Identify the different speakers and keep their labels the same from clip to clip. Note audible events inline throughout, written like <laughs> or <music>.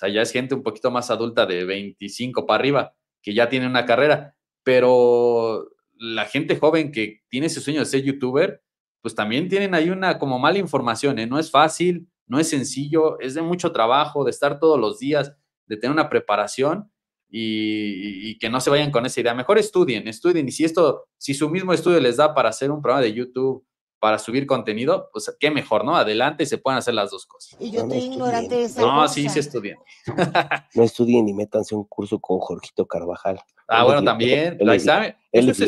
Speaker 1: sea, ya es gente un poquito más adulta de 25 para arriba, que ya tiene una carrera, pero la gente joven que tiene ese sueño de ser youtuber, pues también tienen ahí una como mala información, ¿eh? no es fácil, no es sencillo, es de mucho trabajo, de estar todos los días, de tener una preparación y, y, que no se vayan con esa idea. Mejor estudien, estudien y si esto, si su mismo estudio les da para hacer un programa de YouTube para subir contenido, pues qué mejor, ¿no? Adelante y se pueden hacer las dos cosas. Y yo no ignorante de esa No, sí, se estudian.
Speaker 2: <laughs> no estudien y métanse un curso con Jorgito Carvajal. Ah, bueno, también. eso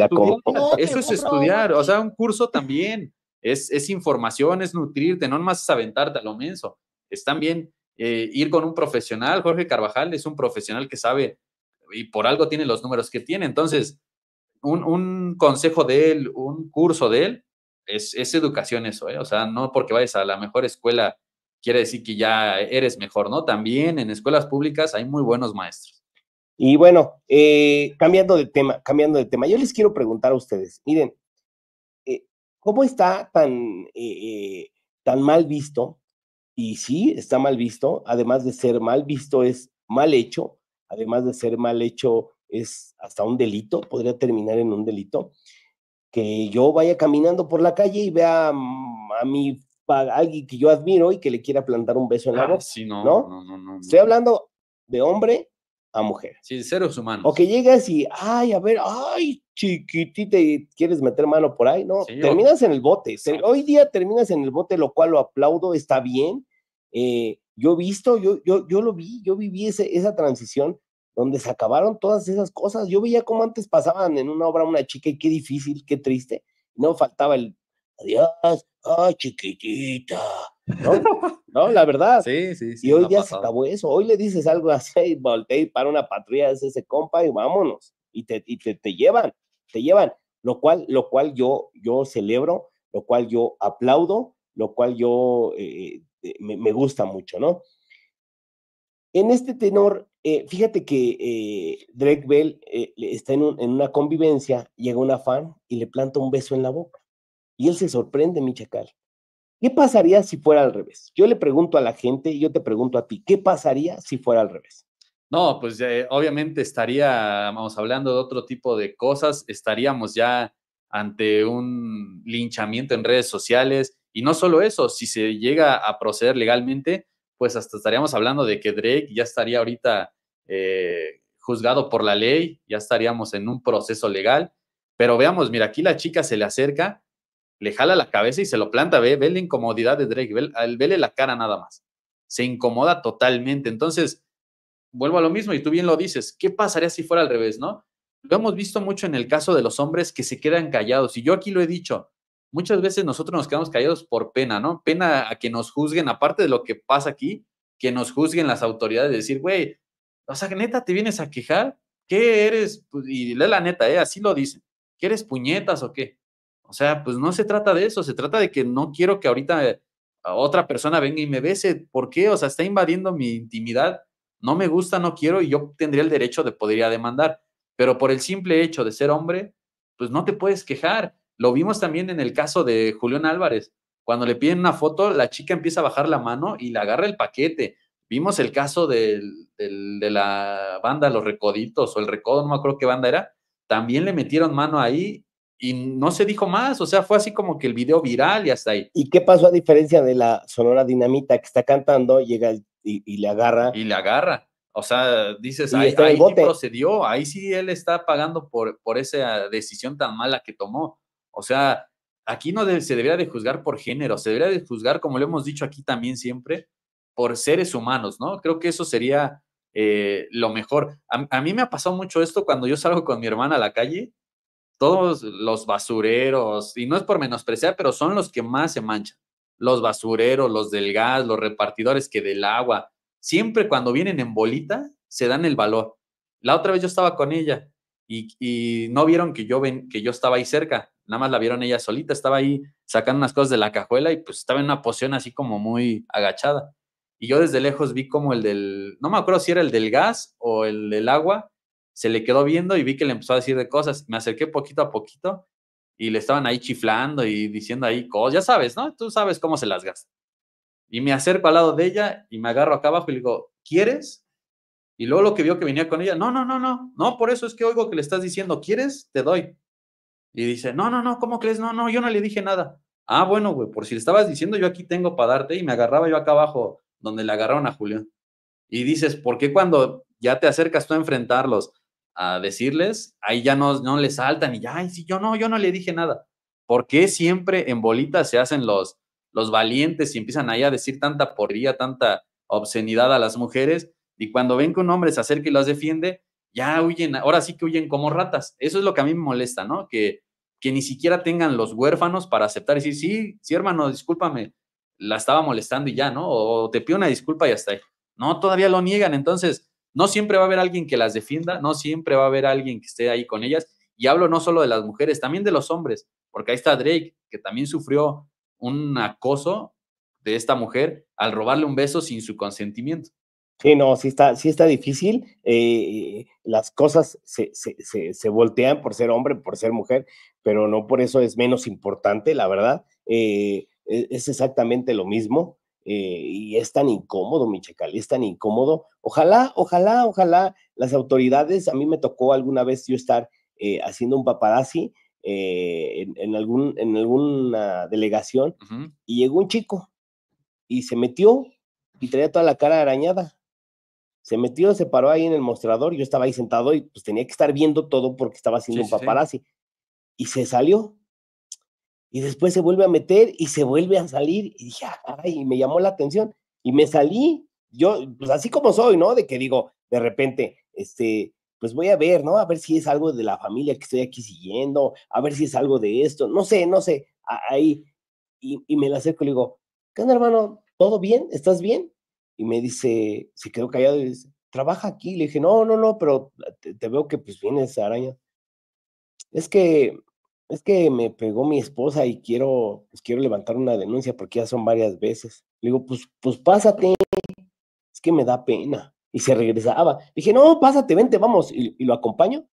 Speaker 2: es, estudiar, o
Speaker 1: sea, un curso también. Es, es información, es nutrirte, no más es aventarte a lo menso. Es también eh, ir con un profesional. Jorge Carvajal es un profesional que sabe y por algo tiene los números que tiene. Entonces, un, un consejo de él, un curso de él, es, es educación eso, ¿eh? O sea, no porque vayas a la mejor escuela quiere decir que ya eres mejor, ¿no? También en escuelas públicas hay muy buenos maestros.
Speaker 2: Y bueno, eh, cambiando de tema, cambiando de tema, yo les quiero preguntar a ustedes, miren, eh, ¿cómo está tan, eh, tan mal visto? Y sí, está mal visto, además de ser mal visto es mal hecho, además de ser mal hecho es hasta un delito, podría terminar en un delito que yo vaya caminando por la calle y vea mm, a mi a alguien que yo admiro y que le quiera plantar un beso en la ah, boca. no, ¿no? No, no, Estoy hablando de hombre a mujer. Sí, seres humanos. O que llegas y, ay, a ver, ay, chiquitita, quieres meter mano por ahí, ¿no? terminas en el bote. Hoy día terminas en el bote, lo cual lo aplaudo, está bien. Eh, yo he visto, yo, yo, yo lo vi, yo viví esa transición donde se acabaron todas esas cosas. Yo veía cómo antes pasaban en una obra una chica y qué difícil, qué triste. No faltaba el adiós, ay ah, chiquitita. ¿No? <laughs> no, la verdad. Sí, sí, sí. Y hoy ya se acabó eso. Hoy le dices algo así y para una patria, es ese compa y vámonos. Y te, te, llevan, te llevan. Lo cual, lo cual yo, yo celebro, lo cual yo aplaudo, lo cual yo eh, eh, me, me gusta mucho, ¿no? En este tenor, eh, fíjate que eh, Drake Bell eh, está en, una convivencia, llega una fan y le planta un beso en la boca. Y él se sorprende, mi ¿Qué pasaría si fuera al revés? Yo le pregunto a la gente y yo te pregunto a ti, ¿qué pasaría si fuera al revés?
Speaker 1: No, pues obviamente estaría, vamos hablando de otro tipo de cosas, estaríamos ya ante un linchamiento en redes sociales y no solo eso, si se llega a proceder legalmente, pues hasta estaríamos hablando de que Drake ya estaría ahorita eh, juzgado por la ley, ya estaríamos en un proceso legal. Pero veamos, mira, aquí la chica se le acerca, le jala la cabeza y se lo planta, ve, ve la incomodidad de Drake, ve, vele la cara nada más. Se incomoda totalmente. Entonces, vuelvo a lo mismo y tú bien lo dices, ¿qué pasaría si fuera al revés, no? Lo hemos visto mucho en el caso de los hombres que se quedan callados. Y yo aquí lo he dicho, muchas veces nosotros nos quedamos caídos por pena, ¿no? Pena a que nos juzguen, aparte de lo que pasa aquí, que nos juzguen las autoridades, decir, güey, o sea, neta, te vienes a quejar, ¿qué eres? Pues, y lee la neta, ¿eh? así lo dicen, ¿Qué eres puñetas o qué? O sea, pues no se trata de eso, se trata de que no quiero que ahorita eh, otra persona venga y me bese, ¿por qué? O sea, está invadiendo mi intimidad, no me gusta, no quiero y yo tendría el derecho de poder demandar, pero por el simple hecho de ser hombre, pues no te puedes quejar lo vimos también en el caso de Julián Álvarez. Cuando le piden una foto, la chica empieza a bajar la mano y le agarra el paquete. Vimos el caso de la banda Los Recoditos o el Recodo, no me acuerdo qué banda era. También le metieron mano ahí y no se dijo más, o sea, fue así como que el video viral y hasta ahí.
Speaker 2: ¿Y qué pasó a diferencia de la Sonora Dinamita que está cantando, llega y, le agarra? Y le
Speaker 1: agarra, o sea, dices, ahí, sí procedió, ahí sí él está pagando por, por esa decisión tan mala que tomó. O sea, aquí no se debería de juzgar por género, se debería de juzgar, como lo hemos dicho aquí también siempre, por seres humanos, ¿no? Creo que eso sería eh, lo mejor. A, a, mí me ha pasado mucho esto cuando yo salgo con mi hermana a la calle, todos los basureros, y no es por menospreciar, pero son los que más se manchan. Los basureros, los del gas, los repartidores que del agua, siempre cuando vienen en bolita, se dan el valor. La otra vez yo estaba con ella y, no vieron que yo, que yo estaba ahí cerca, nada más la vieron ella solita, estaba ahí sacando unas cosas de la cajuela y pues estaba en una posición así como muy agachada. Y yo desde lejos vi como el del, no me acuerdo si era el del gas o el del agua, se le quedó viendo y vi que le empezó a decir de cosas. Me acerqué poquito a poquito y le estaban ahí chiflando y diciendo ahí cosas, ya sabes, ¿no? Tú sabes cómo se las gasta. Y me acerco al lado de ella y me agarro acá abajo y le digo, ¿quieres? Y luego lo que vio que venía con ella, no, no, no, no, no, por eso es que oigo que le estás diciendo, ¿quieres? Te doy. Y dice, no, no, no, ¿cómo crees? No, no, yo no le dije nada. Ah, bueno, güey, por si le estabas diciendo, yo aquí tengo para darte y me agarraba yo acá abajo, donde le agarraron a Julio Y dices, ¿por qué cuando ya te acercas tú a enfrentarlos, a decirles, ahí ya no, no le saltan y ya, ay, sí, yo no, yo no le dije nada. ¿Por qué siempre en bolitas se hacen los, los valientes y empiezan ahí a decir tanta porría, tanta obscenidad a las mujeres? Y cuando ven que un hombre se acerca y las defiende, ya huyen, ahora sí que huyen como ratas. Eso es lo que a mí me molesta, ¿no? Que, que ni siquiera tengan los huérfanos para aceptar y decir, sí, sí, hermano, discúlpame, la estaba molestando y ya, ¿no? O, te pido una disculpa y hasta ahí. No, todavía lo niegan. Entonces, no siempre va a haber alguien que las defienda, no siempre va a haber alguien que esté ahí con ellas. Y hablo no solo de las mujeres, también de los hombres, porque ahí está Drake, que también sufrió un acoso de esta mujer al robarle un beso sin su consentimiento.
Speaker 2: Sí, no, sí está, sí está difícil. Eh, las cosas se, voltean por ser hombre, por ser mujer, pero no por eso es menos importante, la verdad. Eh, e, es exactamente lo mismo. Eh, y es tan incómodo, mi chacal, es tan incómodo. Ojalá, ojalá, ojalá las autoridades, a mí me tocó alguna vez yo estar haciendo un paparazzi en, algún, en alguna delegación y llegó un chico y se metió y traía toda la cara arañada se metió, se paró ahí en el mostrador, yo estaba ahí sentado y pues tenía que estar viendo todo porque estaba haciendo un paparazzi. Y se salió. Y después se vuelve a meter y se vuelve a salir. Y dije, ah, ay, me llamó la atención. Y me salí, yo, pues así como soy, ¿no? De que digo, de repente, este, pues voy a ver, ¿no? A ver si es algo de la familia que estoy aquí siguiendo, a ver si es algo de esto, no sé, no sé, ahí. Y, y me la acerco y le digo, ¿qué onda, hermano? ¿Todo bien? ¿Estás bien? y me dice, se quedó callado y dice, trabaja aquí. Le dije, no, no, no, pero te, veo que pues vienes araña. Es que, es que me pegó mi esposa y quiero, pues, quiero levantar una denuncia porque ya son varias veces. Le digo, pues, pues pásate, es que me da pena. Y se regresaba. Le dije, no, pásate, vente, vamos. Y, lo acompaño.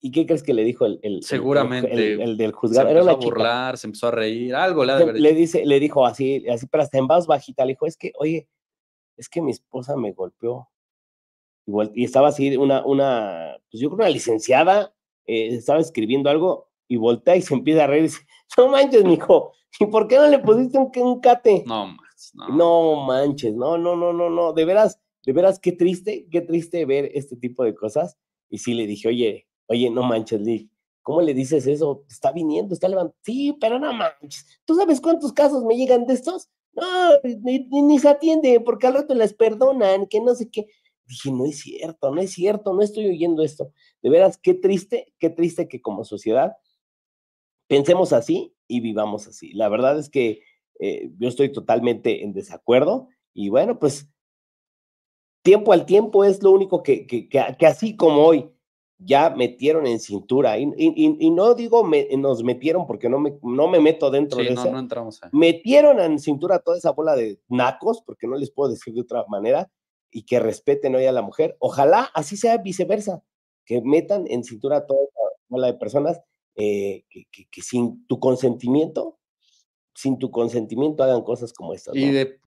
Speaker 2: ¿Y qué crees que le dijo el, el Seguramente. El, del juzgado? Se empezó Era a burlar,
Speaker 1: se empezó a reír, algo le,
Speaker 2: dice, le dijo así, así, pero hasta en voz bajita, le dijo, es que, oye, es que mi esposa me golpeó. y estaba así una, una, pues yo creo una licenciada, eh, estaba escribiendo algo y voltea y se empieza a reír y dice, <laughs> no manches, mijo, ¿y por qué no le pusiste un, un cate? No manches, no. No manches, no, no, no, no, no, de veras, de veras, qué triste, qué triste ver este tipo de cosas. Y sí le dije, oye, oye, no manches, Lee, ¿cómo le dices eso? Está viniendo, está levantando. Sí, pero no manches. ¿Tú sabes cuántos casos me llegan de estos? no, ni, se atiende, porque al rato les perdonan, que no sé qué. Dije, no es cierto, no es cierto, no estoy oyendo esto. De veras, qué triste, qué triste que como sociedad pensemos así y vivamos así. La verdad es que eh, yo estoy totalmente en desacuerdo y bueno, pues tiempo al tiempo es lo único que, que, que así como hoy ya metieron en cintura. Y, y, no digo nos metieron porque no me, no me meto dentro de eso. No entramos, Metieron en cintura toda esa bola de nacos, porque no les puedo decir de otra manera, y que respeten hoy a la mujer. Ojalá así sea viceversa, que metan en cintura toda esa bola de personas eh, que, que, sin tu consentimiento, sin tu consentimiento hagan cosas como estas. Y
Speaker 1: de